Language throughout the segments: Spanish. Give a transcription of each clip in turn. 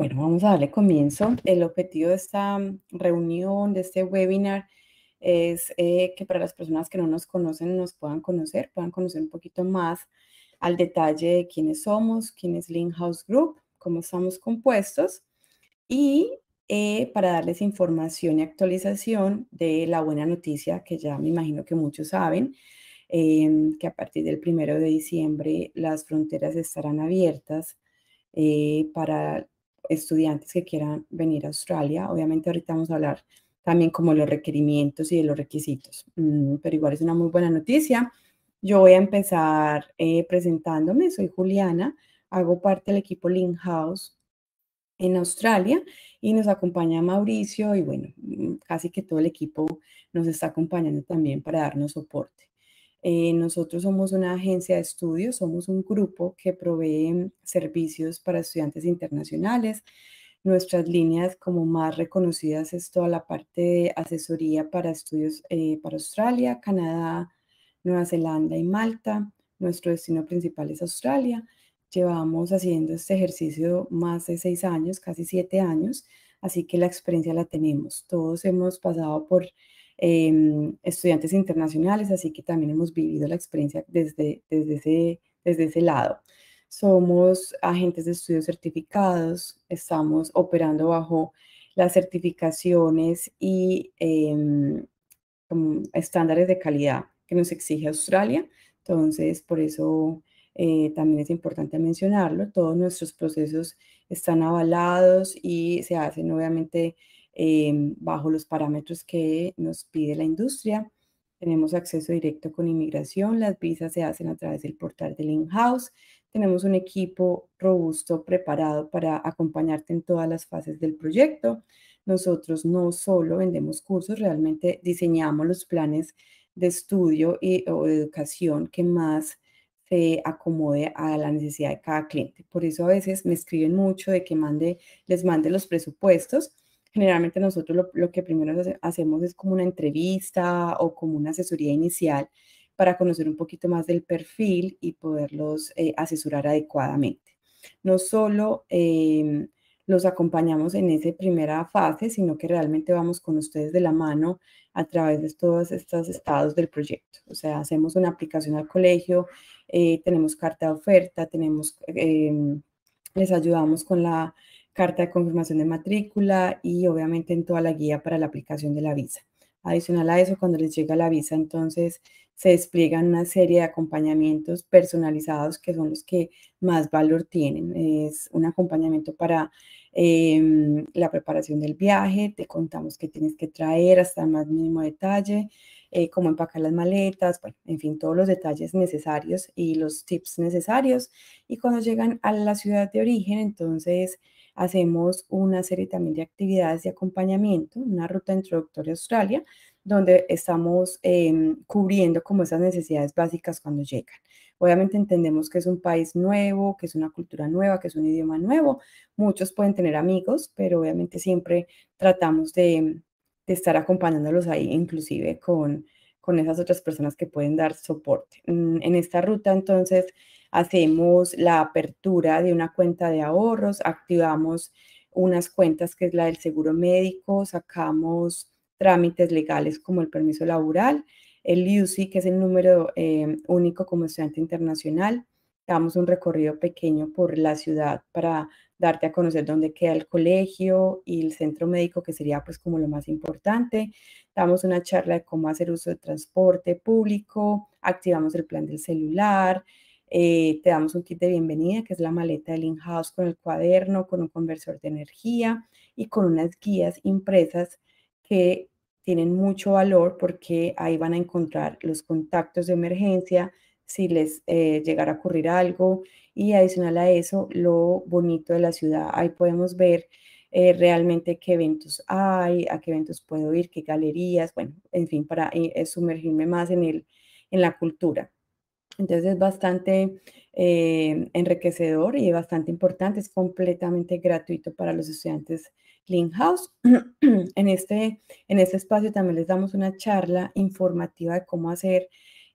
Bueno, vamos a darle comienzo. El objetivo de esta mm, reunión, de este webinar, es eh, que para las personas que no nos conocen nos puedan conocer, puedan conocer un poquito más al detalle de quiénes somos, quién es Lean House Group, cómo estamos compuestos y eh, para darles información y actualización de la buena noticia que ya me imagino que muchos saben, em, que a partir del primero de diciembre las fronteras estarán abiertas eh, para estudiantes que quieran venir a Australia. Obviamente ahorita vamos a hablar también como los requerimientos y de los requisitos, mm, pero igual es una muy buena noticia. Yo voy a empezar eh, presentándome, soy Juliana, hago parte del equipo Link House en Australia y nos acompaña Mauricio y bueno, mm, casi que todo el equipo nos está acompañando también para darnos soporte. Eh, nosotros somos una agencia de estudios, somos un grupo que provee servicios para estudiantes internacionales. Nuestras líneas como más reconocidas es toda la parte de asesoría para estudios eh, para Australia, Canadá, Nueva Zelanda y Malta. Nuestro destino principal es Australia. Llevamos haciendo este ejercicio más de seis años, casi siete años, así que la experiencia la tenemos. Todos hemos pasado por Em, estudiantes internacionales, así que también hemos vivido la experiencia desde, desde, ese, desde ese lado. Somos agentes de estudios certificados, estamos operando bajo las certificaciones y em, estándares de calidad que nos exige Australia. Entonces, por eso eh, también es importante mencionarlo. Todos nuestros procesos están avalados y se hacen obviamente Em, bajo los parámetros que nos pide la industria. Tenemos acceso directo con inmigración, las visas se hacen a través del portal del in-house, tenemos un equipo robusto preparado para acompañarte en todas las fases del proyecto. Nosotros no solo vendemos cursos, realmente diseñamos los planes de estudio y, o de educación que más se acomode a la necesidad de cada cliente. Por eso a veces me escriben mucho de que mande, les mande los presupuestos generalmente nosotros lo, que primero hacemos es como una entrevista o como una asesoría inicial para conocer un poquito más del perfil y poderlos eh, asesorar adecuadamente. No solo em, los acompañamos en esa primera fase, sino que realmente vamos con ustedes de la mano a través de todos estos estados del proyecto. O sea, hacemos una aplicación al colegio, eh, tenemos carta de oferta, tenemos, em, les ayudamos con la carta de confirmación de matrícula y obviamente en toda la guía para la aplicación de la visa. Adicional a eso, cuando les llega la visa, entonces se despliegan una serie de acompañamientos personalizados que son los que más valor tienen. Es un acompañamiento para em, la preparación del viaje, te contamos qué tienes que traer hasta más mínimo detalle, eh, cómo empacar las maletas, bueno, en fin, todos los detalles necesarios y los tips necesarios. Y cuando llegan a la ciudad de origen, entonces hacemos una serie también de actividades de acompañamiento, una ruta introductoria a Australia, donde estamos em, cubriendo como esas necesidades básicas cuando llegan. Obviamente entendemos que es un país nuevo, que es una cultura nueva, que es un idioma nuevo. Muchos pueden tener amigos, pero obviamente siempre tratamos de, de estar acompañándolos ahí, inclusive con, con esas otras personas que pueden dar soporte. Mm, en esta ruta, entonces, hacemos la apertura de una cuenta de ahorros, activamos unas cuentas que es la del seguro médico, sacamos trámites legales como el permiso laboral, el UCI que es el número eh, único como estudiante internacional. Damos un recorrido pequeño por la ciudad para darte a conocer dónde queda el colegio y el centro médico, que sería pues como lo más importante. Damos una charla de cómo hacer uso de transporte público, activamos el plan del celular, eh, te damos un kit de bienvenida, que es la maleta del in-house con el cuaderno, con un conversor de energía y con unas guías impresas que tienen mucho valor porque ahí van a encontrar los contactos de emergencia si les eh, llegara a ocurrir algo y adicional a eso lo bonito de la ciudad. Ahí podemos ver eh, realmente qué eventos hay, a qué eventos puedo ir, qué galerías, bueno, en fin, para eh, sumergirme más en, el, en la cultura. Entonces es bastante eh, enriquecedor y bastante importante. Es completamente gratuito para los estudiantes Lean House. en, este, en este espacio también les damos una charla informativa de cómo hacer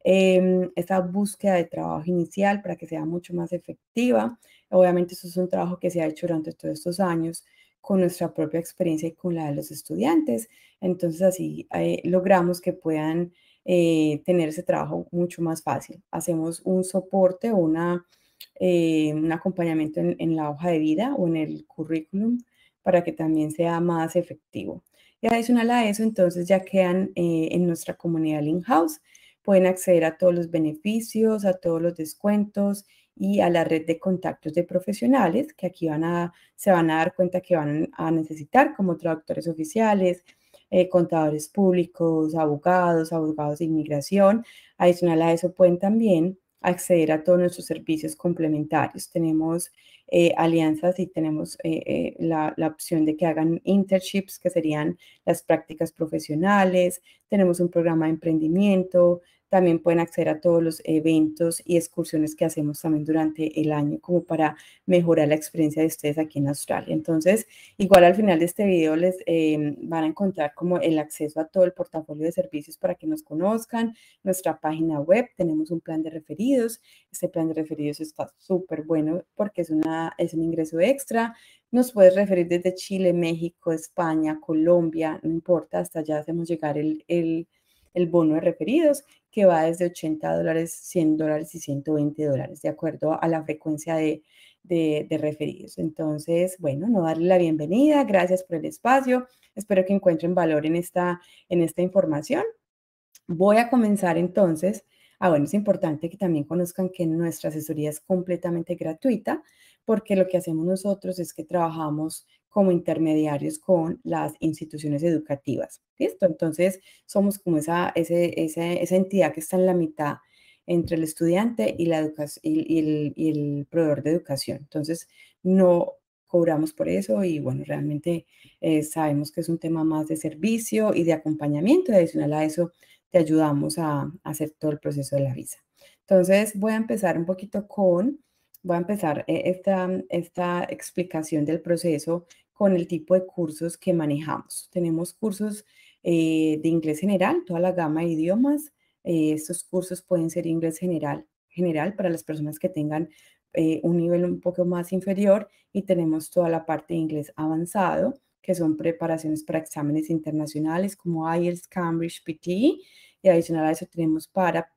eh, em, esta búsqueda de trabajo inicial para que sea mucho más efectiva. Obviamente eso es un trabajo que se ha hecho durante todos estos años con nuestra propia experiencia y con la de los estudiantes. Entonces así eh, logramos que puedan eh, tener ese trabajo mucho más fácil. Hacemos un soporte una, eh, un acompañamiento en, la hoja de vida o en el currículum para que también sea más efectivo. Y adicional a eso, entonces ya quedan eh, en nuestra comunidad in-house, pueden acceder a todos los beneficios, a todos los descuentos y a la red de contactos de profesionales que aquí se van a dar cuenta que van a necesitar como traductores oficiales, eh, contadores públicos, abogados, abogados de inmigración. Adicional a eso pueden también acceder a todos nuestros servicios complementarios. Tenemos eh, alianzas y tenemos eh, la, la, opción de que hagan internships, que serían las prácticas profesionales. Tenemos un programa de emprendimiento, también pueden acceder a todos los eventos y excursiones que hacemos también durante el año como para mejorar la experiencia de ustedes aquí en Australia. Entonces, igual al final de este video les eh, van a encontrar como el acceso a todo el portafolio de servicios para que nos conozcan, nuestra página web, tenemos un plan de referidos. Este plan de referidos está súper bueno porque es, una, es un ingreso extra. Nos puedes referir desde Chile, México, España, Colombia, no importa, hasta allá hacemos llegar el, el, el bono de referidos que va desde 80 dólares, 100 dólares y 120 dólares, de acuerdo a la frecuencia de, de, de, referidos. Entonces, bueno, no darle la bienvenida, gracias por el espacio, espero que encuentren valor en esta, en esta información. Voy a comenzar entonces. Ah, bueno, es importante que también conozcan que nuestra asesoría es completamente gratuita, porque lo que hacemos nosotros es que trabajamos como intermediarios con las instituciones educativas. ¿Listo? Entonces, somos como esa, esa, esa entidad que está en la mitad entre el estudiante y, la y, el, y el proveedor de educación. Entonces, no cobramos por eso y bueno, realmente eh, sabemos que es un tema más de servicio y de acompañamiento. Adicional a eso, te ayudamos a, a, hacer todo el proceso de la visa. Entonces, voy a empezar un poquito con, voy a empezar eh, esta, esta explicación del proceso con el tipo de cursos que manejamos. Tenemos cursos eh, de inglés general, toda la gama de idiomas. Eh, estos cursos pueden ser inglés general, general para las personas que tengan eh, un nivel un poco más inferior y tenemos toda la parte de inglés avanzado, que son preparaciones para exámenes internacionales como IELTS, Cambridge, PT e. y adicional a eso tenemos para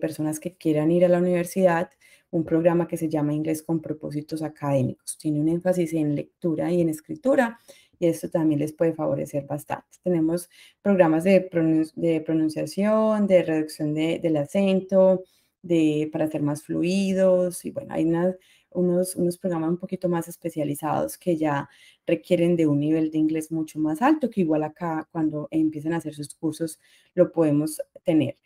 personas que quieran ir a la universidad un programa que se llama Inglés con propósitos académicos. Tiene un énfasis en lectura y en escritura y esto también les puede favorecer bastante. Tenemos programas de, pronunciación, de reducción del acento, de, para ser más fluidos y bueno, hay unos, unos programas un poquito más especializados que ya requieren de un nivel de inglés mucho más alto, que igual acá cuando empiecen a hacer sus cursos lo podemos tener.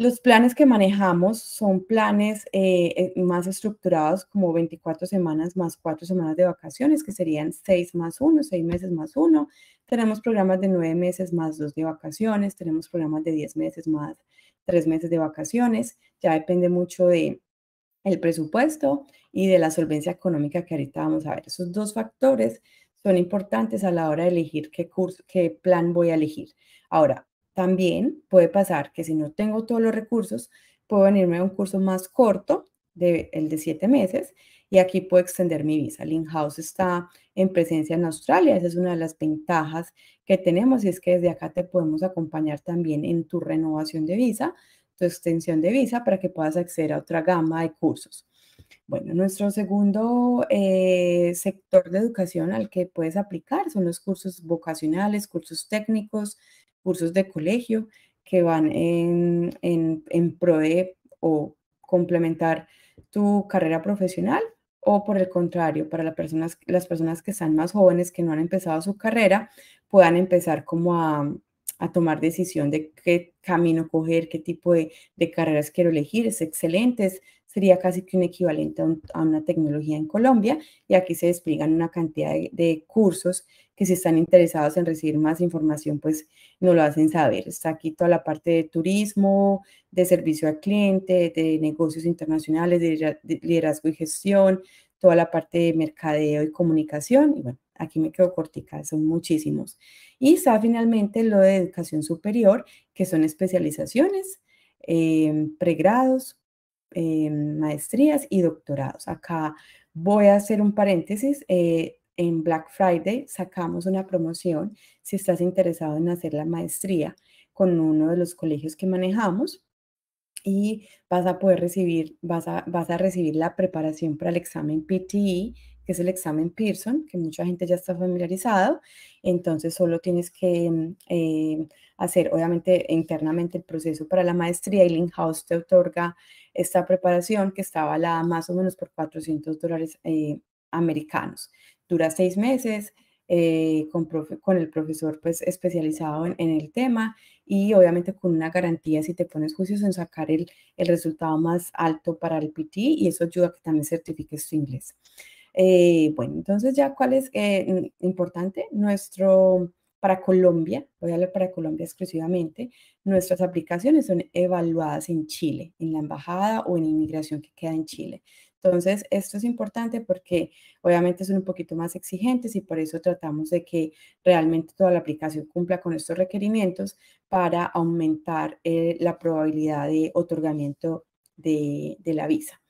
Los planes que manejamos son planes eh, eh, más estructurados como 24 semanas más 4 semanas de vacaciones, que serían 6 más 1, 6 meses más 1. Tenemos programas de 9 meses más 2 de vacaciones, tenemos programas de 10 meses más 3 meses de vacaciones. Ya depende mucho de, el presupuesto y de la solvencia económica que ahorita vamos a ver. Esos dos factores son importantes a la hora de elegir qué curso, qué plan voy a elegir. Ahora, también puede pasar que si no tengo todos los recursos, puedo venirme a un curso más corto, el de siete meses, y aquí puedo extender mi visa. El house está en presencia en Australia, esa es una de las ventajas que tenemos y es que desde acá te podemos acompañar también en tu renovación de visa, tu extensión de visa para que puedas acceder a otra gama de cursos. Bueno, nuestro segundo eh, sector de educación al que puedes aplicar son los cursos vocacionales, cursos técnicos, cursos de colegio que van en, en pro de o complementar tu carrera profesional o por el contrario, para las personas, las personas que están más jóvenes, que no han empezado su carrera, puedan empezar como a, a tomar decisión de qué camino coger, qué tipo de, carreras quiero elegir, es excelente, sería casi que un equivalente a, una tecnología en Colombia y aquí se despliegan una cantidad de, de, cursos que si están interesados en recibir más información, pues no lo hacen saber. Está aquí toda la parte de turismo, de servicio al cliente, de negocios internacionales, de liderazgo y gestión, toda la parte de mercadeo y comunicación y bueno, aquí me quedo cortica, son muchísimos. Y está finalmente lo de educación superior, que son especializaciones, em, pregrados, em, maestrías y doctorados. Acá voy a hacer un paréntesis. Eh, en Black Friday sacamos una promoción si estás interesado en hacer la maestría con uno de los colegios que manejamos y vas a poder recibir, vas a, vas a recibir la preparación para el examen PTE que es el examen Pearson, que mucha gente ya está familiarizado. Entonces solo tienes que mm, eh, hacer, obviamente, internamente el proceso para la maestría y House te otorga esta preparación que está avalada más o menos por 400 dólares eh, americanos. Dura seis meses. Eh, con, con, el profesor pues, especializado en, el tema y obviamente con una garantía si te pones juicios en sacar el, el resultado más alto para el PT y eso ayuda a que también certifiques tu inglés. Eh, bueno, entonces ya cuál es eh, importante, nuestro, para Colombia, voy a hablar para Colombia exclusivamente, nuestras aplicaciones son evaluadas en Chile, en la embajada o en inmigración que queda en Chile. Entonces, esto es importante porque obviamente son un poquito más exigentes y por eso tratamos de que realmente toda la aplicación cumpla con estos requerimientos para aumentar eh, la probabilidad de otorgamiento de la visa.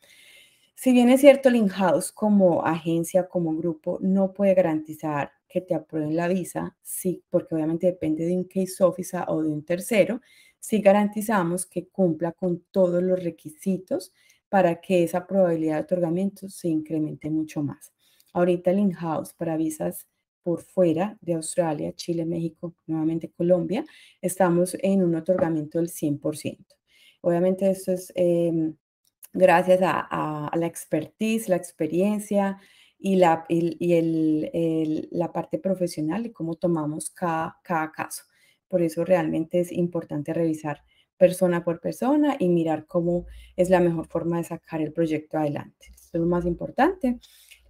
Si bien es cierto, el in-house como agencia, como grupo, no puede garantizar que te aprueben la visa, sí, porque obviamente depende de un case officer o de un tercero, sí garantizamos que cumpla con todos los requisitos para que esa probabilidad de otorgamiento se incremente mucho más. Ahorita el in-house para visas por fuera de Australia, Chile, México, nuevamente Colombia, estamos en un otorgamiento del 100%. Obviamente esto es em, gracias a, la expertise, la experiencia y, la, y, el, la parte profesional y cómo tomamos cada, cada caso. Por eso realmente es importante revisar persona por persona y mirar cómo es la mejor forma de sacar el proyecto adelante. Eso es lo más importante.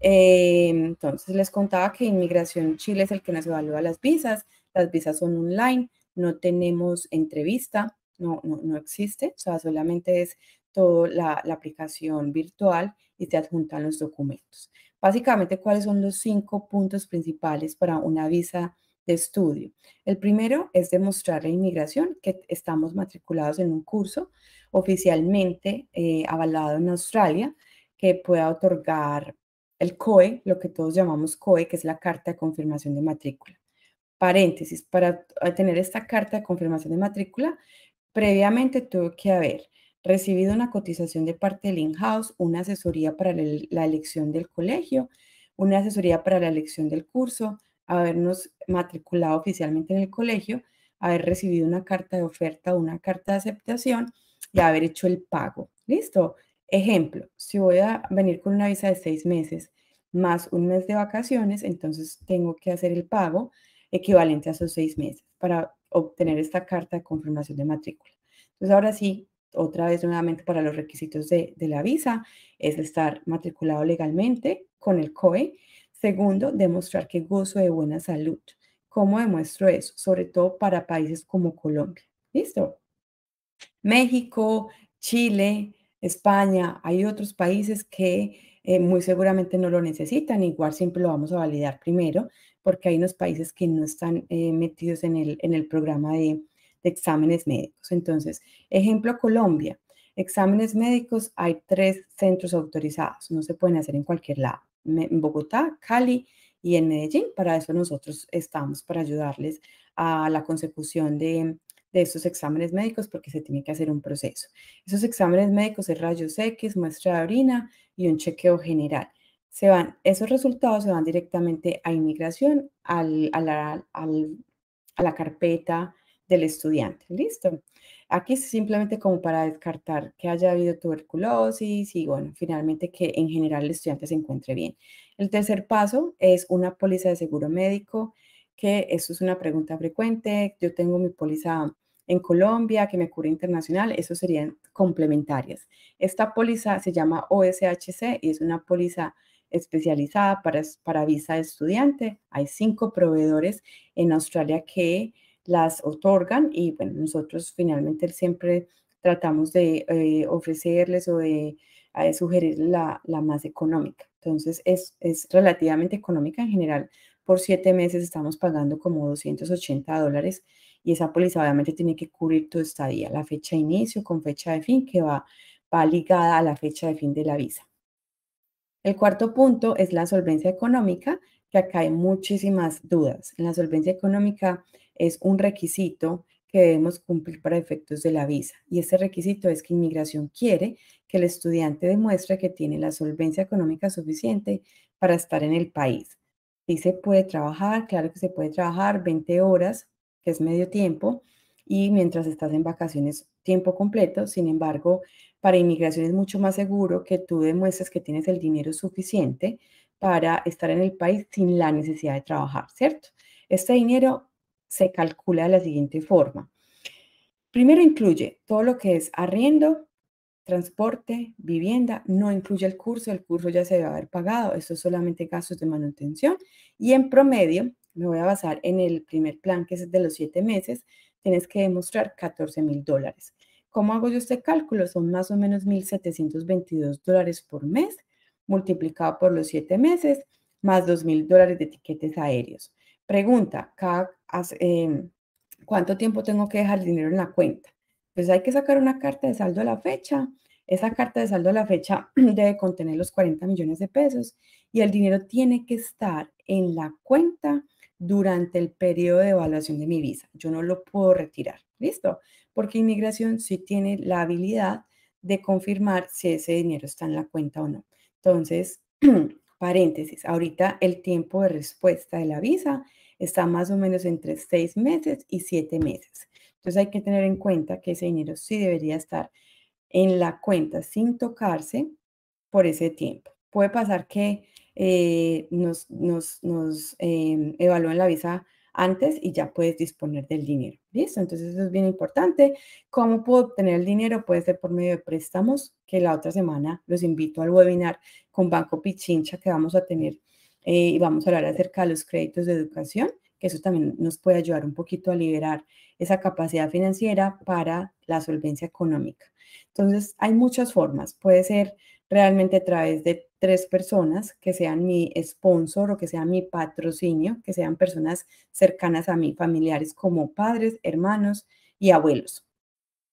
Eh, entonces les contaba que Inmigración Chile es el que nos evalúa las visas. Las visas son online, no tenemos entrevista, no, no, no existe, o sea, solamente es toda la, aplicación virtual y te adjuntan los documentos. Básicamente, ¿cuáles son los cinco puntos principales para una visa de estudio? El primero es demostrar la inmigración que estamos matriculados en un curso oficialmente eh, avalado en Australia que pueda otorgar el COE, lo que todos llamamos COE, que es la carta de confirmación de matrícula. Paréntesis, para eh, tener esta carta de confirmación de matrícula, previamente tuve que haber recibido una cotización de parte del in-house, una asesoría para la elección del colegio, una asesoría para la elección del curso, habernos matriculado oficialmente en el colegio, haber recibido una carta de oferta o una carta de aceptación y haber hecho el pago. ¿Listo? Ejemplo, si voy a venir con una visa de seis meses más un mes de vacaciones, entonces tengo que hacer el pago equivalente a esos seis meses para obtener esta carta de confirmación de matrícula. Entonces ahora sí, otra vez nuevamente para los requisitos de, la visa, es estar matriculado legalmente con el COE. Segundo, demostrar que gozo de buena salud. ¿Cómo demuestro eso? Sobre todo para países como Colombia. ¿Listo? México, Chile, España, hay otros países que eh, muy seguramente no lo necesitan, igual siempre lo vamos a validar primero, porque hay unos países que no están eh, metidos en el, en el programa de, de exámenes médicos. Entonces, ejemplo Colombia, exámenes médicos hay tres centros autorizados, no se pueden hacer en cualquier lado, en Bogotá, Cali y en Medellín. Para eso nosotros estamos, para ayudarles a la consecución de, de estos exámenes médicos porque se tiene que hacer un proceso. Esos exámenes médicos es rayos X, muestra de orina y un chequeo general. Se van, esos resultados se van directamente a inmigración, a, la, a la carpeta del estudiante. Listo. Aquí simplemente como para descartar que haya habido tuberculosis y bueno, finalmente que en general el estudiante se encuentre bien. El tercer paso es una póliza de seguro médico, que eso es una pregunta frecuente. Yo tengo mi póliza en Colombia que me cubre internacional, eso serían complementarias. Esta póliza se llama OSHC y es una póliza especializada para, para visa de estudiante. Hay cinco proveedores en Australia que las otorgan y bueno, nosotros finalmente siempre tratamos de eh, ofrecerles o de eh, sugerir la, más económica. Entonces es, relativamente económica en general. Por siete meses estamos pagando como 280 dólares y esa póliza obviamente tiene que cubrir tu estadía, la fecha de inicio con fecha de fin que va, va ligada a la fecha de fin de la visa. El cuarto punto es la solvencia económica que acá hay muchísimas dudas. la solvencia económica es un requisito que debemos cumplir para efectos de la visa. Y ese requisito es que inmigración quiere que el estudiante demuestre que tiene la solvencia económica suficiente para estar en el país. Y se puede trabajar, claro que se puede trabajar 20 horas, que es medio tiempo, y mientras estás en vacaciones tiempo completo. Sin embargo, para inmigración es mucho más seguro que tú demuestres que tienes el dinero suficiente para estar en el país sin la necesidad de trabajar, ¿cierto? Este dinero se calcula de la siguiente forma. Primero incluye todo lo que es arriendo, transporte, vivienda, no incluye el curso, el curso ya se debe haber pagado, esto es solamente gastos de manutención y en promedio, me voy a basar en el primer plan que es de los siete meses, tienes que demostrar 14 mil dólares. ¿Cómo hago yo este cálculo? Son más o menos 1.722 dólares por mes multiplicado por los siete meses, más dos mil dólares de tiquetes aéreos. Pregunta, em, ¿cuánto tiempo tengo que dejar el dinero en la cuenta? Pues hay que sacar una carta de saldo a la fecha. Esa carta de saldo a la fecha debe contener los 40 millones de pesos y el dinero tiene que estar en la cuenta durante el periodo de evaluación de mi visa. Yo no lo puedo retirar, ¿listo? Porque inmigración sí tiene la habilidad de confirmar si ese dinero está en la cuenta o no. Entonces, paréntesis, ahorita el tiempo de respuesta de la visa está más o menos entre seis meses y siete meses. Entonces hay que tener en cuenta que ese dinero sí debería estar en la cuenta sin tocarse por ese tiempo. Puede pasar que eh, nos, em, evalúen la visa antes y ya puedes disponer del dinero. ¿Listo? Entonces eso es bien importante. ¿Cómo puedo obtener el dinero? Puede ser por medio de préstamos, que la otra semana los invito al webinar con Banco Pichincha que vamos a tener eh, y vamos a hablar acerca de los créditos de educación, que eso también nos puede ayudar un poquito a liberar esa capacidad financiera para la solvencia económica. Entonces hay muchas formas. Puede ser realmente a través de tres personas que sean mi sponsor o que sean mi patrocinio, que sean personas cercanas a mí, familiares como padres, hermanos y abuelos.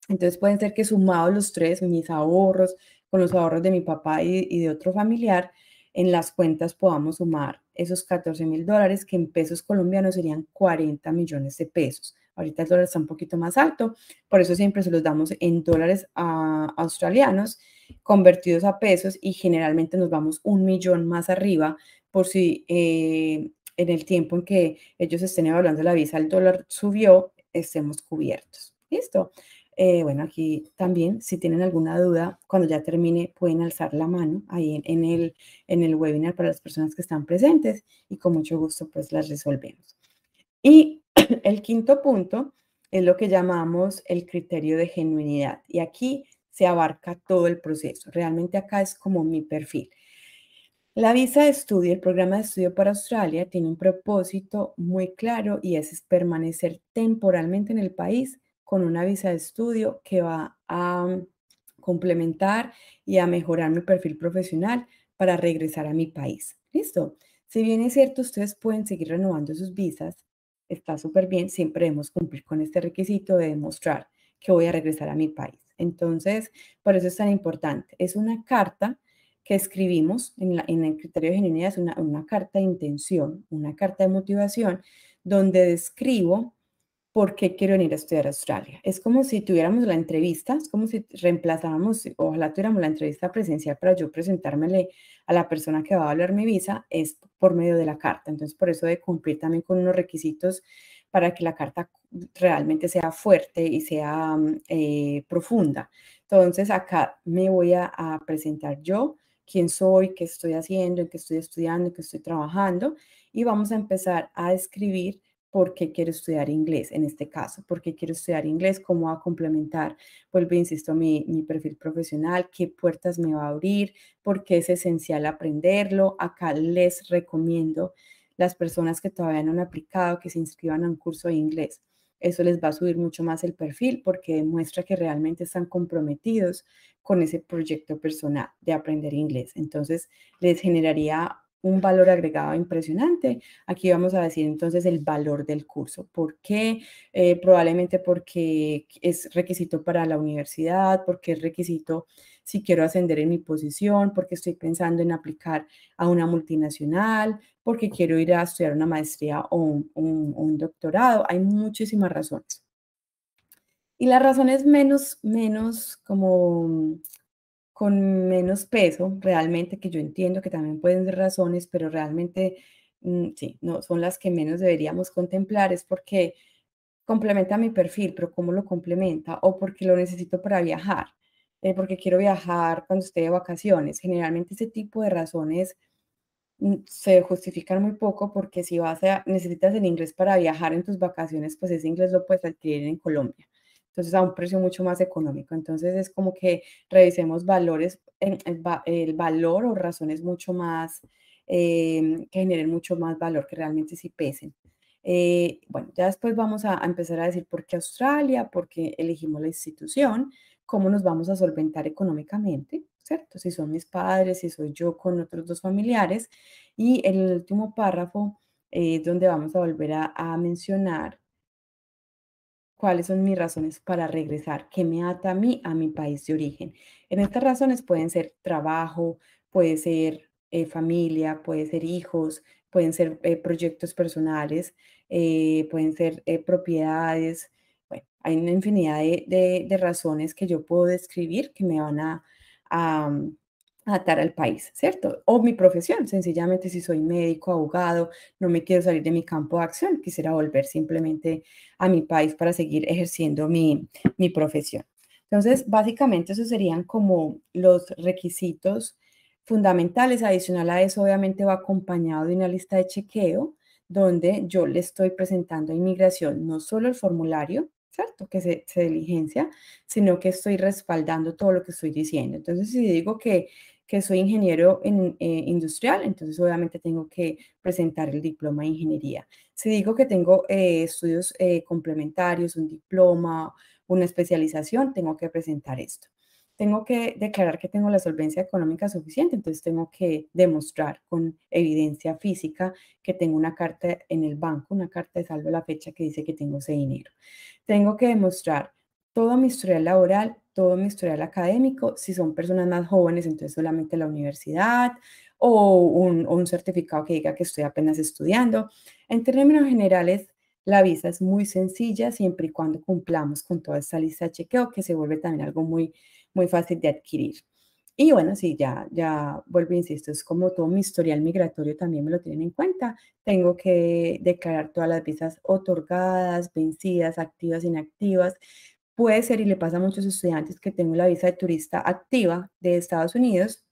Entonces puede ser que sumados los tres, mis ahorros, con los ahorros de mi papá y, de otro familiar, en las cuentas podamos sumar esos 14 mil dólares que en pesos colombianos serían 40 millones de pesos. Ahorita el dólar está un poquito más alto, por eso siempre se los damos en dólares ah, australianos convertidos a pesos y generalmente nos vamos un millón más arriba por si eh, en el tiempo en que ellos estén evaluando la visa el dólar subió, estemos cubiertos. ¿Listo? Eh, bueno, aquí también, si tienen alguna duda, cuando ya termine, pueden alzar la mano ahí el, en el webinar para las personas que están presentes y con mucho gusto pues las resolvemos. Y el quinto punto es lo que llamamos el criterio de genuinidad. Y aquí se abarca todo el proceso. Realmente acá es como mi perfil. La visa de estudio, el programa de estudio para Australia, tiene un propósito muy claro y ese es permanecer temporalmente en el país con una visa de estudio que va a mm, complementar y a mejorar mi perfil profesional para regresar a mi país. ¿Listo? Si bien es cierto, ustedes pueden seguir renovando sus visas, está súper bien, siempre debemos cumplir con este requisito de demostrar que voy a regresar a mi país. Entonces, por eso es tan importante. Es una carta que escribimos en, el criterio de genuinidad, es una, carta de intención, una carta de motivación, donde describo por qué quiero venir a estudiar a Australia. Es como si tuviéramos la entrevista, es como si reemplazáramos, ojalá tuviéramos la entrevista presencial para yo presentármele a la persona que va a hablar mi visa, es por medio de la carta. Entonces, por eso de cumplir también con unos requisitos para que la carta realmente sea fuerte y sea mm, eh, profunda. Entonces acá me voy a, presentar yo, quién soy, qué estoy haciendo, en qué estoy estudiando, en qué estoy trabajando y vamos a empezar a escribir por qué quiero estudiar inglés en este caso, por qué quiero estudiar inglés, cómo va a complementar, vuelvo, insisto, mi, mi perfil profesional, qué puertas me va a abrir, por qué es esencial aprenderlo. Acá les recomiendo las personas que todavía no han aplicado que se inscriban a un curso de inglés eso les va a subir mucho más el perfil porque demuestra que realmente están comprometidos con ese proyecto personal de aprender inglés. Entonces, les generaría un valor agregado impresionante. Aquí vamos a decir entonces el valor del curso. ¿Por qué? Eh, probablemente porque es requisito para la universidad, porque es requisito si quiero ascender en mi posición, porque estoy pensando en aplicar a una multinacional, porque quiero ir a estudiar una maestría o un, un doctorado. Hay muchísimas razones. Y las razones menos, menos como con menos peso, realmente, que yo entiendo que también pueden ser razones, pero realmente mm, sí, no, son las que menos deberíamos contemplar, es porque complementa mi perfil, pero ¿cómo lo complementa? O porque lo necesito para viajar, eh, porque quiero viajar cuando esté de vacaciones. Generalmente ese tipo de razones mm, se justifican muy poco porque si vas a, necesitas el inglés para viajar en tus vacaciones, pues ese inglés lo puedes adquirir en Colombia entonces a un precio mucho más económico. Entonces es como que revisemos valores, en el, valor o razones mucho más, em, que generen mucho más valor, que realmente sí pesen. Eh, bueno, ya después vamos a, empezar a decir por qué Australia, por qué elegimos la institución, cómo nos vamos a solventar económicamente, ¿cierto? Si son mis padres, si soy yo con otros dos familiares. Y el último párrafo es eh, donde vamos a volver a, a mencionar cuáles son mis razones para regresar, qué me ata a mí a mi país de origen. En estas razones pueden ser trabajo, puede ser eh, familia, puede ser hijos, pueden ser eh, proyectos personales, eh, pueden ser propiedades. Bueno, hay una infinidad de, razones que yo puedo describir que me van a, atar al país, ¿cierto? O mi profesión, sencillamente si soy médico, abogado, no me quiero salir de mi campo de acción, quisiera volver simplemente a mi país para seguir ejerciendo mi, mi profesión. Entonces, básicamente esos serían como los requisitos fundamentales. Adicional a eso, obviamente va acompañado de una lista de chequeo donde yo le estoy presentando a inmigración no solo el formulario, ¿cierto? Que se, se diligencia, sino que estoy respaldando todo lo que estoy diciendo. Entonces, si digo que que soy ingeniero en, eh, industrial, entonces obviamente tengo que presentar el diploma de ingeniería. Si digo que tengo eh, estudios eh, complementarios, un diploma, una especialización, tengo que presentar esto. Tengo que declarar que tengo la solvencia económica suficiente, entonces tengo que demostrar con evidencia física que tengo una carta en el banco, una carta de saldo a la fecha que dice que tengo ese dinero. Tengo que demostrar toda mi historial laboral todo mi historial académico, si son personas más jóvenes, entonces solamente la universidad o un, certificado que diga que estoy apenas estudiando. En términos generales, la visa es muy sencilla siempre y cuando cumplamos con toda esta lista de chequeo que se vuelve también algo muy, muy fácil de adquirir. Y bueno, sí, ya, ya vuelvo, e insisto, es como todo mi historial migratorio también me lo tienen en cuenta. Tengo que declarar todas las visas otorgadas, vencidas, activas, inactivas, puede ser, y le pasa a muchos estudiantes que tengo la visa de turista activa de Estados Unidos,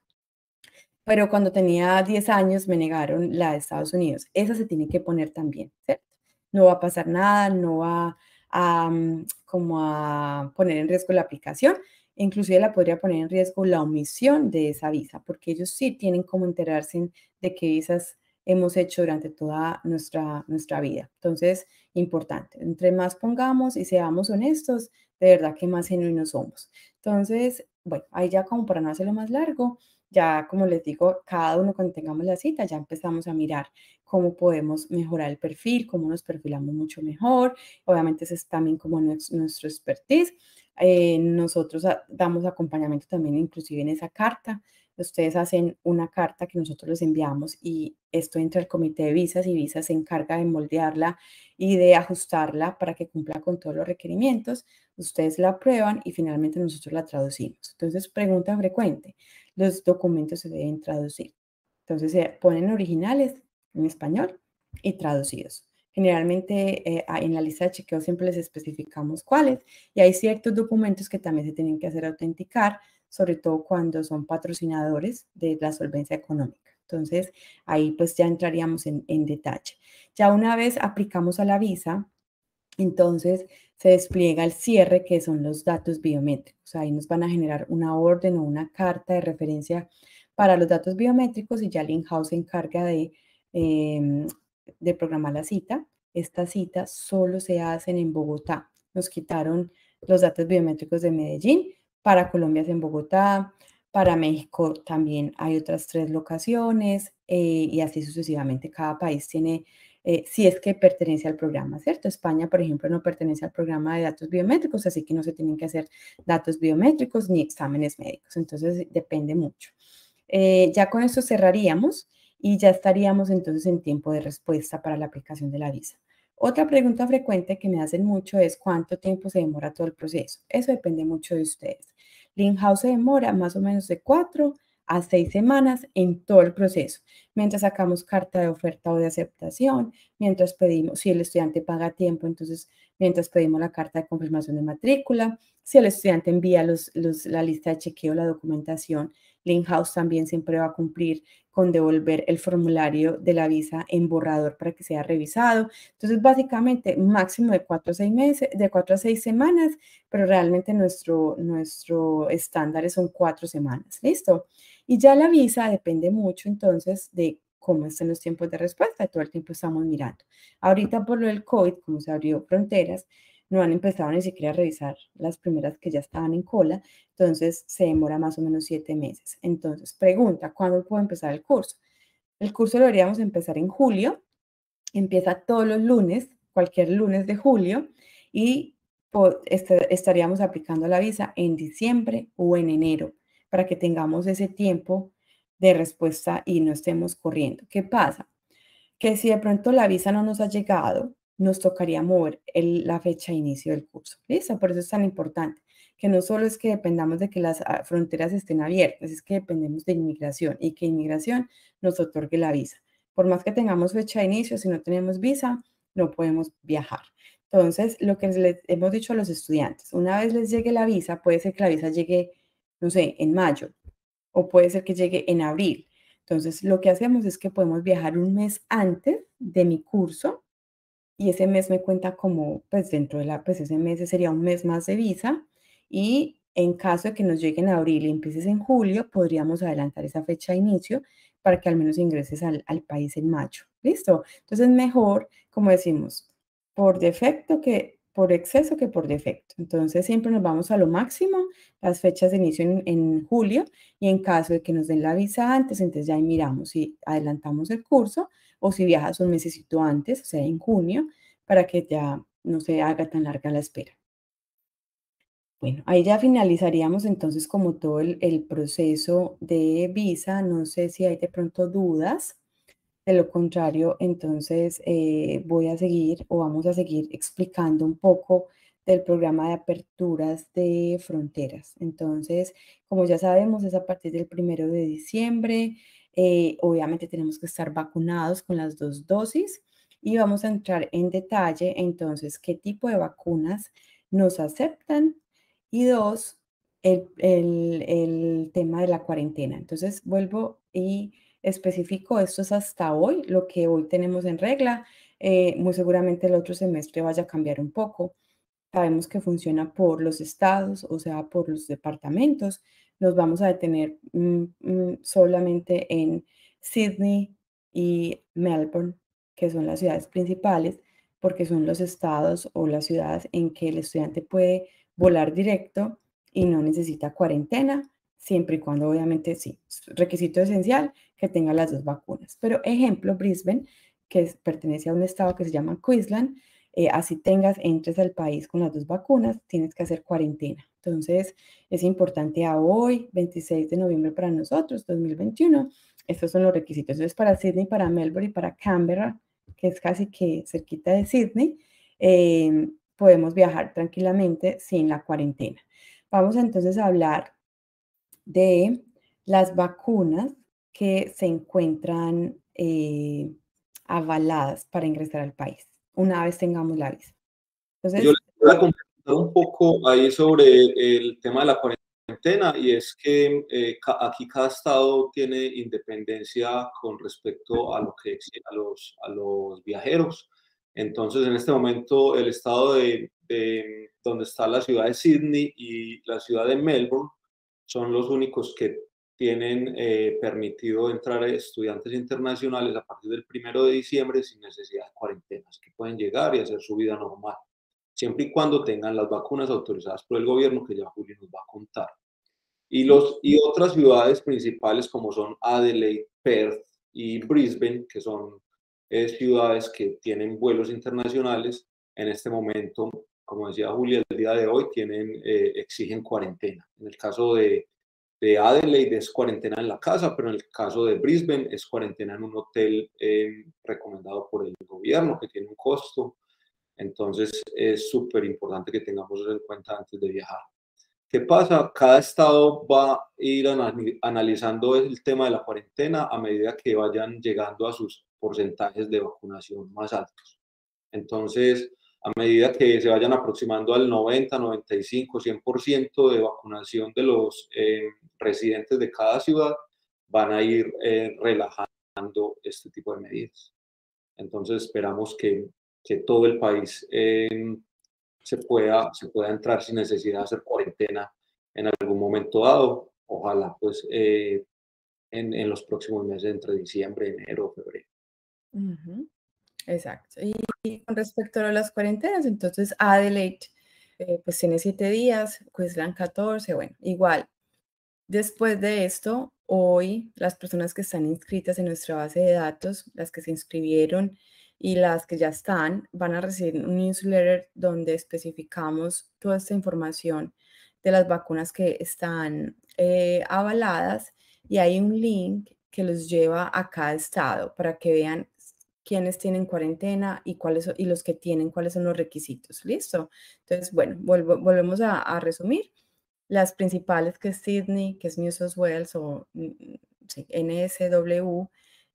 pero cuando tenía 10 años me negaron la de Estados Unidos. Esa se tiene que poner también, ¿cierto? No va a pasar nada, no va a, mm, como a poner en riesgo la aplicación, inclusive la podría poner en riesgo la omisión de esa visa, porque ellos sí tienen como enterarse de qué visas hemos hecho durante toda nuestra, nuestra vida. Entonces, importante, entre más pongamos y seamos honestos, de verdad que más genuinos somos. Entonces, bueno, ahí ya como para no hacerlo más largo, ya como les digo, cada uno cuando tengamos la cita, ya empezamos a mirar cómo podemos mejorar el perfil, cómo nos perfilamos mucho mejor. Obviamente ese es también como nuestro expertise. Eh, nosotros damos acompañamiento también inclusive en esa carta ustedes hacen una carta que nosotros les enviamos y esto entra al comité de visas y visas se encarga de moldearla y de ajustarla para que cumpla con todos los requerimientos. Ustedes la aprueban y finalmente nosotros la traducimos. Entonces, pregunta frecuente, los documentos se deben traducir. Entonces, se ponen originales en español y traducidos. Generalmente eh, en la lista de chequeo siempre les especificamos cuáles y hay ciertos documentos que también se tienen que hacer autenticar sobre todo cuando son patrocinadores de la solvencia económica. Entonces, ahí pues ya entraríamos en, detalle. Ya una vez aplicamos a la visa, entonces se despliega el cierre, que son los datos biométricos. Ahí nos van a generar una orden o una carta de referencia para los datos biométricos y ya el se encarga de, em, de programar la cita. Esta cita solo se hace en Bogotá. Nos quitaron los datos biométricos de Medellín para Colombia es en Bogotá, para México también hay otras tres locaciones eh, y así sucesivamente. Cada país tiene, eh, si es que pertenece al programa, ¿cierto? España, por ejemplo, no pertenece al programa de datos biométricos, así que no se tienen que hacer datos biométricos ni exámenes médicos. Entonces, depende mucho. Eh, ya con eso cerraríamos y ya estaríamos entonces en tiempo de respuesta para la aplicación de la visa. Otra pregunta frecuente que me hacen mucho es cuánto tiempo se demora todo el proceso. Eso depende mucho de ustedes. Linhouse demora más o menos de cuatro a seis semanas en todo el proceso, mientras sacamos carta de oferta o de aceptación, mientras pedimos, si el estudiante paga tiempo, entonces mientras pedimos la carta de confirmación de matrícula, si el estudiante envía la lista de chequeo, la documentación, Linkhouse también siempre va a cumplir con devolver el formulario de la visa en borrador para que sea revisado. Entonces, básicamente, máximo de cuatro a seis meses, de cuatro a seis semanas, pero realmente nuestro, nuestro estándar son cuatro semanas. ¿Listo? Y ya la visa depende mucho entonces de cómo están los tiempos de respuesta. Todo el tiempo estamos mirando. Ahorita por lo del COVID, como se abrió fronteras, no han empezado ni siquiera a revisar las primeras que ya estaban en cola, entonces se demora más o menos siete meses. Entonces, pregunta, ¿cuándo puedo empezar el curso? El curso lo deberíamos empezar en julio, empieza todos los lunes, cualquier lunes de julio, y este-, estaríamos aplicando la visa en diciembre o en enero para que tengamos ese tiempo de respuesta y no estemos corriendo. ¿Qué pasa? Que si de pronto la visa no nos ha llegado, nos tocaría mover la fecha de inicio del curso. ¿Listo? Por eso es tan importante que no solo es que dependamos de que las ah, fronteras estén abiertas, es que dependemos de inmigración y que inmigración nos otorgue la visa. Por más que tengamos fecha de inicio, si no tenemos visa, no podemos viajar. Entonces, lo que les hemos dicho a los estudiantes, una vez les llegue la visa, puede ser que la visa llegue, no sé, en mayo o puede ser que llegue en abril. Entonces, lo que hacemos es que podemos viajar un mes antes de mi curso y ese mes me cuenta como, pues dentro de la, pues ese mes sería un mes más de visa y en caso de que nos lleguen a abril y empieces en julio, podríamos adelantar esa fecha de inicio para que al menos ingreses al, país en mayo. ¿Listo? Entonces, mejor, como decimos, por defecto que por exceso que por defecto. Entonces, siempre nos vamos a lo máximo, las fechas de inicio en, julio y en caso de que nos den la visa antes, entonces ya ahí miramos y adelantamos el curso o si viajas un mesecito antes, o sea, en junio, para que ya no se haga tan larga la espera. Bueno, ahí ya finalizaríamos entonces como todo el, proceso de visa. No sé si hay de pronto dudas. De lo contrario, entonces eh, voy a seguir o vamos a seguir explicando un poco del programa de aperturas de fronteras. Entonces, como ya sabemos, es a partir del primero de diciembre. Eh, obviamente tenemos que estar vacunados con las dos dosis y vamos a entrar en detalle entonces qué tipo de vacunas nos aceptan y dos, el, tema de la cuarentena. Entonces vuelvo y especifico, esto es hasta hoy, lo que hoy tenemos en regla. Eh, muy seguramente el otro semestre vaya a cambiar un poco. Sabemos que funciona por los estados, o sea, por los departamentos, nos vamos a detener mm, mm, solamente en Sydney y Melbourne, que son las ciudades principales, porque son los estados o las ciudades en que el estudiante puede volar directo y no necesita cuarentena, siempre y cuando obviamente sí, requisito esencial que tenga las dos vacunas. Pero ejemplo, Brisbane, que pertenece a un estado que se llama Queensland, eh, así tengas, entres al país con las dos vacunas, tienes que hacer cuarentena. Entonces, es importante a hoy, 26 de noviembre para nosotros, 2021. Estos son los requisitos. Entonces, para Sydney, para Melbourne y para Canberra, que es casi que cerquita de Sydney, eh, podemos viajar tranquilamente sin la cuarentena. Vamos entonces a hablar de las vacunas que se encuentran eh, avaladas para ingresar al país una vez tengamos la visa. Yo le voy a eh, un poco ahí sobre el tema de la cuarentena y es que eh, aquí cada estado tiene independencia con respecto a lo que a los, a los viajeros. Entonces, en este momento, el estado de, de donde está la ciudad de Sydney y la ciudad de Melbourne son los únicos que tienen eh, permitido entrar estudiantes internacionales a partir del primero de diciembre sin necesidad de cuarentenas, que pueden llegar y hacer su vida normal, siempre y cuando tengan las vacunas autorizadas por el gobierno, que ya Julio nos va a contar. Y, los, y otras ciudades principales como son Adelaide, Perth y Brisbane, que son eh, ciudades que tienen vuelos internacionales, en este momento, como decía Julia, el día de hoy tienen, eh, exigen cuarentena. En el caso de de Adelaide es cuarentena en la casa, pero en el caso de Brisbane es cuarentena en un hotel eh, recomendado por el gobierno que tiene un costo. Entonces es súper importante que tengamos eso en cuenta antes de viajar. ¿Qué pasa? Cada estado va a ir analizando el tema de la cuarentena a medida que vayan llegando a sus porcentajes de vacunación más altos. Entonces, a medida que se vayan aproximando al 90, 95, 100% de vacunación de los eh, residentes de cada ciudad, van a ir eh, relajando este tipo de medidas. Entonces esperamos que, que todo el país em, se, pueda, se pueda entrar sin necesidad de hacer cuarentena en algún momento dado. Ojalá pues eh, en, los próximos meses, entre diciembre, enero, febrero. Exacto. Y, con respecto a las cuarentenas, entonces Adelaide, eh, pues tiene siete días, Queensland 14, bueno, igual. Después de esto, hoy las personas que están inscritas en nuestra base de datos, las que se inscribieron y las que ya están, van a recibir un newsletter donde especificamos toda esta información de las vacunas que están eh, avaladas y hay un link que los lleva a cada estado para que vean quiénes tienen cuarentena y cuáles y los que tienen cuáles son los requisitos. ¿Listo? Entonces, bueno, volvemos a, resumir. Las principales que es Sydney, que es New South Wales o mm, mm, NSW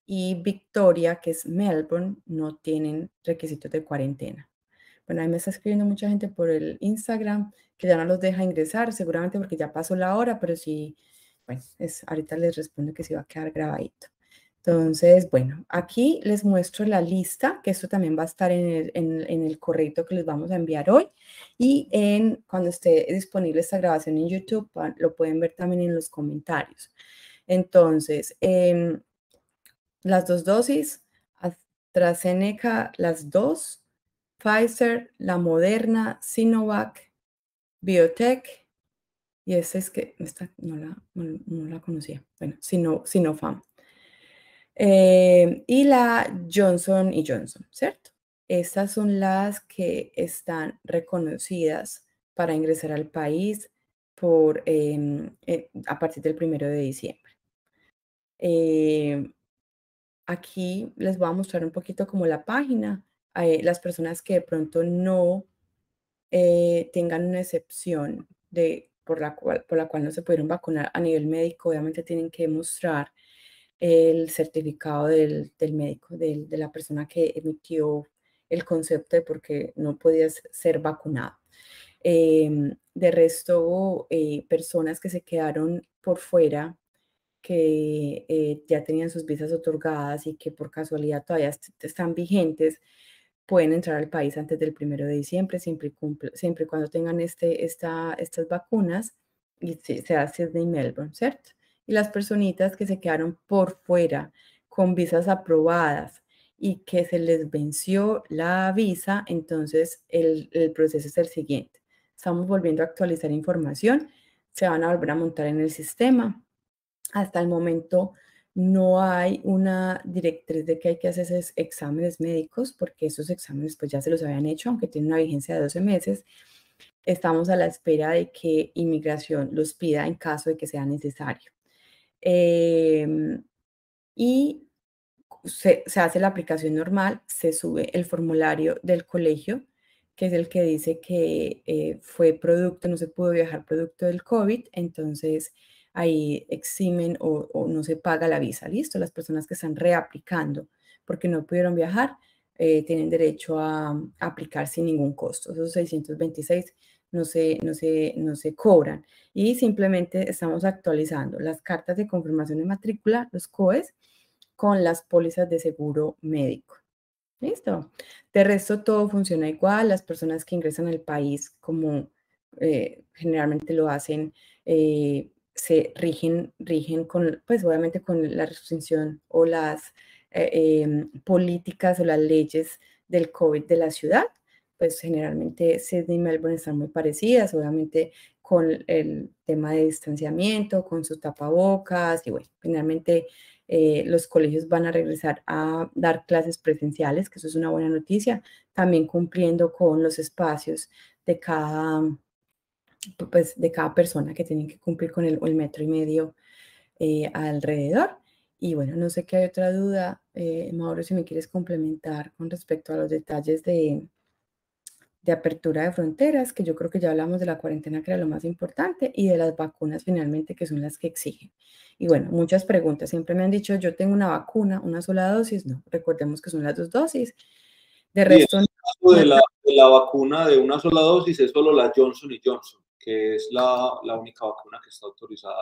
y Victoria, que es Melbourne, no tienen requisitos de cuarentena. Bueno, ahí me está escribiendo mucha gente por el Instagram que ya no los deja ingresar, seguramente porque ya pasó la hora, pero sí, bueno, es, ahorita les respondo que se va a quedar grabadito. Entonces, bueno, aquí les muestro la lista, que esto también va a estar en el, en, correo que les vamos a enviar hoy. Y en, cuando esté disponible esta grabación en YouTube, lo pueden ver también en los comentarios. Entonces, em, las dos dosis, AstraZeneca, las dos, Pfizer, la Moderna, Sinovac, Biotech, y esta es que, esta no la, conocía, bueno, Sino, eh, y la Johnson y Johnson, ¿cierto? Estas son las que están reconocidas para ingresar al país por, em, eh, a partir del primero de diciembre. Eh, aquí les voy a mostrar un poquito como la página. las personas que de pronto no tengan una excepción de, por, la cual, por la cual no se pudieron vacunar a nivel médico, obviamente tienen que mostrar el certificado del, del médico, de la persona que emitió el concepto de por qué no podías ser vacunado. Em, de resto, eh, personas que se quedaron por fuera, que eh, ya tenían sus visas otorgadas y que por casualidad todavía están vigentes, pueden entrar al país antes del primero de diciembre, siempre y, siempre cuando tengan este, esta, estas vacunas y se, hace desde Melbourne, ¿cierto? y las personitas que se quedaron por fuera con visas aprobadas y que se les venció la visa, entonces el, proceso es el siguiente. Estamos volviendo a actualizar información, se van a volver a montar en el sistema. Hasta el momento no hay una directriz de que hay que hacer exámenes médicos, porque esos exámenes pues ya se los habían hecho, aunque tienen una vigencia de 12 meses. Estamos a la espera de que inmigración los pida en caso de que sea necesario. Em, y se, hace la aplicación normal, se sube el formulario del colegio, que es el que dice que eh, fue producto, no se pudo viajar producto del COVID, entonces ahí eximen o, no se paga la visa, listo, las personas que están reaplicando porque no pudieron viajar. Eh, tienen derecho a, aplicar sin ningún costo. Esos 626 no se, no se, no se cobran. Y simplemente estamos actualizando las cartas de confirmación de matrícula, los COES, con las pólizas de seguro médico. Listo. De resto, todo funciona igual. Las personas que ingresan al país, como eh, generalmente lo hacen, eh, se rigen, rigen con, pues obviamente con la restricción o las eh, em, políticas o las leyes del COVID de la ciudad pues generalmente Sydney y Melbourne están muy parecidas, obviamente con el tema de distanciamiento, con sus tapabocas y bueno, finalmente eh, los colegios van a regresar a dar clases presenciales, que eso es una buena noticia, también cumpliendo con los espacios de cada, pues, de cada persona que tienen que cumplir con el, metro y medio eh, alrededor. Y bueno, no sé qué hay otra duda, eh, Mauro, si me quieres complementar con respecto a los detalles de, de apertura de fronteras, que yo creo que ya hablamos de la cuarentena, que era lo más importante, y de las vacunas finalmente, que son las que exigen. Y bueno, muchas preguntas. Siempre me han dicho, yo tengo una vacuna, una sola dosis. No, recordemos que son las dos dosis. De resto... de, la, de la, vacuna de una sola dosis es solo la Johnson y Johnson, que es la, la única vacuna que está autorizada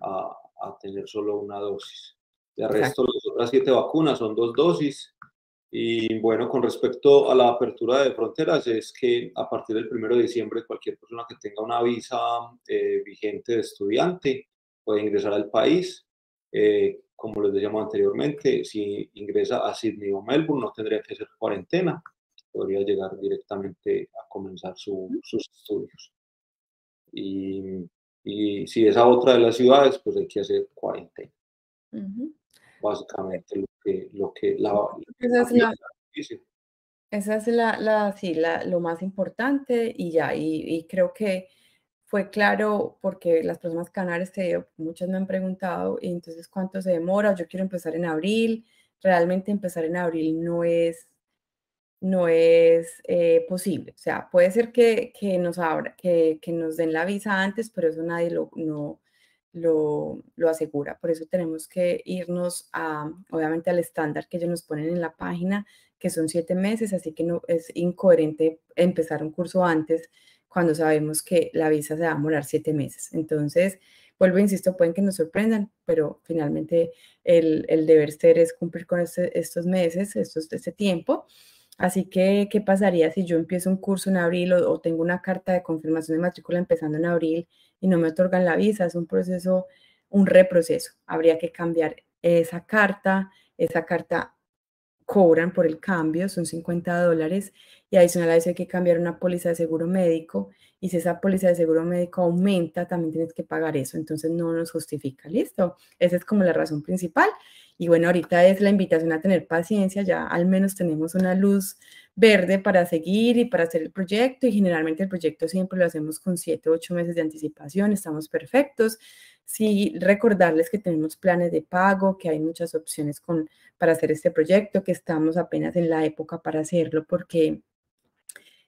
a, a, tener solo una dosis. De resto, las otras siete vacunas son dos dosis y bueno, con respecto a la apertura de fronteras, es que a partir del 1 de diciembre cualquier persona que tenga una visa eh, vigente de estudiante puede ingresar al país. Eh, como les decíamos anteriormente, si ingresa a Sydney o Melbourne no tendría que hacer cuarentena, podría llegar directamente a comenzar sus estudios. Y, y, si es a otra de las ciudades, pues hay que hacer cuarentena básicamente lo que, lo que la... Esa es la, esa es la, sí, lo más importante y ya, y, creo que fue claro porque las personas canales te, muchas me han preguntado, ¿y entonces cuánto se demora? Yo quiero empezar en abril, realmente empezar en abril no es no es eh, posible. O sea, puede ser que, que nos que, nos den la visa antes, pero eso nadie lo, no, lo, asegura. Por eso tenemos que irnos a, obviamente, al estándar que ellos nos ponen en la página, que son siete meses, así que no es incoherente empezar un curso antes cuando sabemos que la visa se va a morar siete meses. Entonces, vuelvo, insisto, pueden que nos sorprendan, pero finalmente el, deber ser es cumplir con este, estos meses, estos, este tiempo. Así que, ¿qué pasaría si yo empiezo un curso en abril o tengo una carta de confirmación de matrícula empezando en abril y no me otorgan la visa, es un proceso, un reproceso. Habría que cambiar esa carta, esa carta cobran por el cambio, son 50 dólares, y adicional a eso hay que cambiar una póliza de seguro médico, y si esa póliza de seguro médico aumenta, también tienes que pagar eso, entonces no nos justifica, ¿listo? Esa es como la razón principal, y bueno, ahorita es la invitación a tener paciencia, ya al menos tenemos una luz verde para seguir y para hacer el proyecto y generalmente el proyecto siempre lo hacemos con 7, 8 meses de anticipación, estamos perfectos. Sí, recordarles que tenemos planes de pago, que hay muchas opciones con, para hacer este proyecto, que estamos apenas en la época para hacerlo porque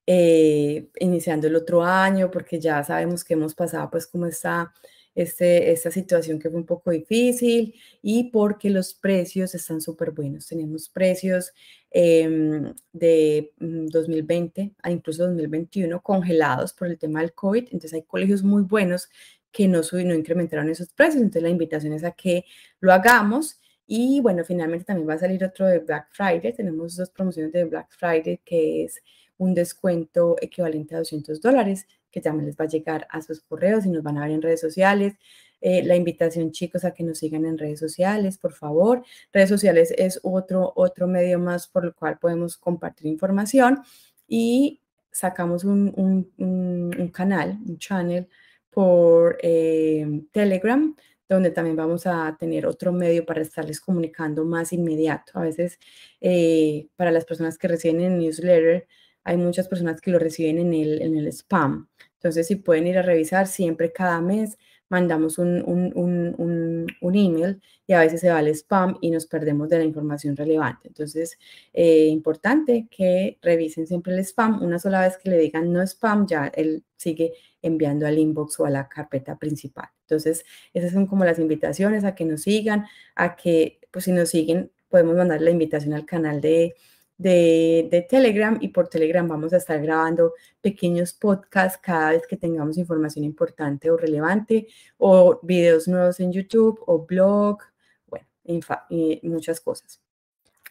eh, iniciando el otro año, porque ya sabemos que hemos pasado pues como está... Este, esta situación que fue un poco difícil y porque los precios están súper buenos. Tenemos precios em, de 2020 mm, a incluso 2021 congelados por el tema del COVID. Entonces hay colegios muy buenos que no, no incrementaron esos precios. Entonces la invitación es a que lo hagamos. Y bueno, finalmente también va a salir otro de Black Friday. Tenemos dos promociones de Black Friday que es un descuento equivalente a 200 dólares que también les va a llegar a sus correos y nos van a ver en redes sociales. Eh, la invitación, chicos, a que nos sigan en redes sociales, por favor. Redes sociales es otro, otro medio más por el cual podemos compartir información y sacamos un, un, canal, un channel por eh, Telegram, donde también vamos a tener otro medio para estarles comunicando más inmediato. A veces, eh, para las personas que reciben el newsletter, hay muchas personas que lo reciben en el, en el spam. Entonces, si pueden ir a revisar, siempre cada mes mandamos un, email y a veces se va el spam y nos perdemos de la información relevante. Entonces, es eh, importante que revisen siempre el spam. Una sola vez que le digan no spam, ya él sigue enviando al inbox o a la carpeta principal. Entonces, esas son como las invitaciones a que nos sigan, a que, pues si nos siguen, podemos mandar la invitación al canal de de, Telegram y por Telegram vamos a estar grabando pequeños podcasts cada vez que tengamos información importante o relevante o videos nuevos en YouTube o blog, bueno, y eh, muchas cosas.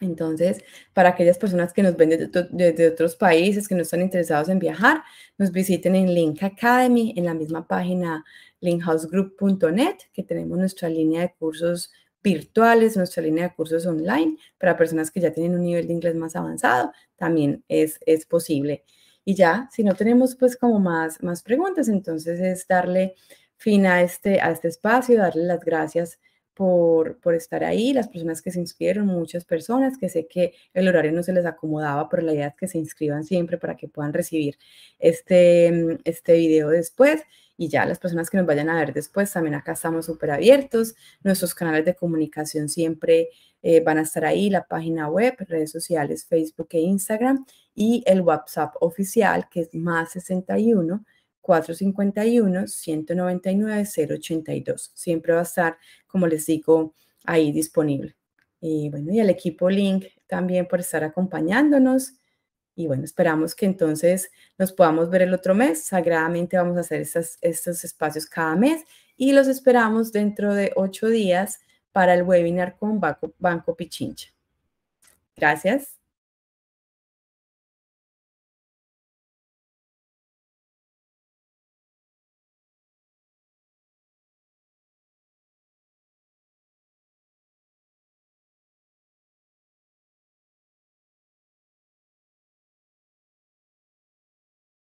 Entonces, para aquellas personas que nos ven desde, desde, otros países, que no están interesados en viajar, nos visiten en Link Academy, en la misma página linkhousegroup.net, que tenemos nuestra línea de cursos virtuales, nuestra línea de cursos online para personas que ya tienen un nivel de inglés más avanzado, también es, es posible. Y ya, si no tenemos pues como más, más preguntas, entonces es darle fin a este, a este espacio, darle las gracias por, estar ahí, las personas que se inscribieron, muchas personas que sé que el horario no se les acomodaba, pero la idea es que se inscriban siempre para que puedan recibir este, este video después y ya las personas que nos vayan a ver después, también acá estamos súper abiertos. Nuestros canales de comunicación siempre eh, van a estar ahí, la página web, redes sociales, Facebook e Instagram y el WhatsApp oficial que es más 61 451 199 082. Siempre va a estar, como les digo, ahí disponible. Y bueno, y el equipo Link también por estar acompañándonos. Y bueno, esperamos que entonces nos podamos ver el otro mes. Sagradamente vamos a hacer estos espacios cada mes y los esperamos dentro de ocho días para el webinar con Banco Pichincha. Gracias.